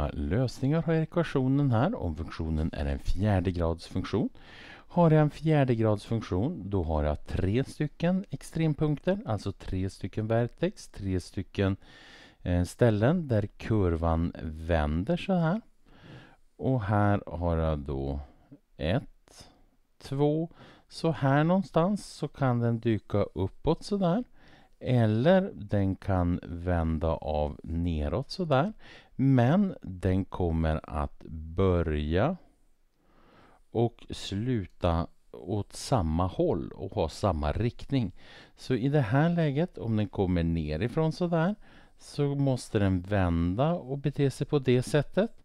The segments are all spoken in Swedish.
sådana lösningar har jag ekvationen här. Om funktionen är en fjärdegradsfunktion. Har jag en fjärdegradsfunktion, då har jag tre stycken extrempunkter, alltså tre stycken vertex, tre stycken eh, ställen där kurvan vänder så här. Och här har jag då ett, två, så här någonstans så kan den dyka uppåt så där. Eller den kan vända av neråt sådär. Men den kommer att börja och sluta åt samma håll och ha samma riktning. Så i det här läget, om den kommer nerifrån sådär, så måste den vända och bete sig på det sättet.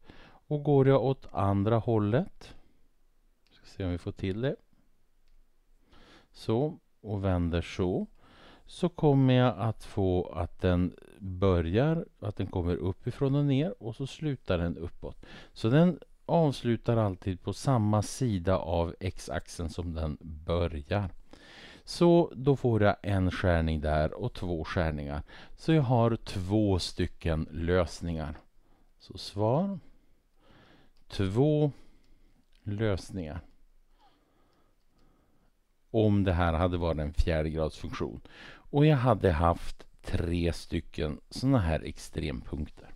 Och går jag åt andra hållet, ska se om vi får till det, så och vänder så, så kommer jag att få att den börjar, att den kommer uppifrån och ner och så slutar den uppåt. Så den avslutar alltid på samma sida av x-axeln som den börjar. Så då får jag en skärning där och två skärningar. Så jag har två stycken lösningar. Så svar. Två lösningar om det här hade varit en fjärdegradsfunktion och jag hade haft tre stycken sådana här extrempunkter.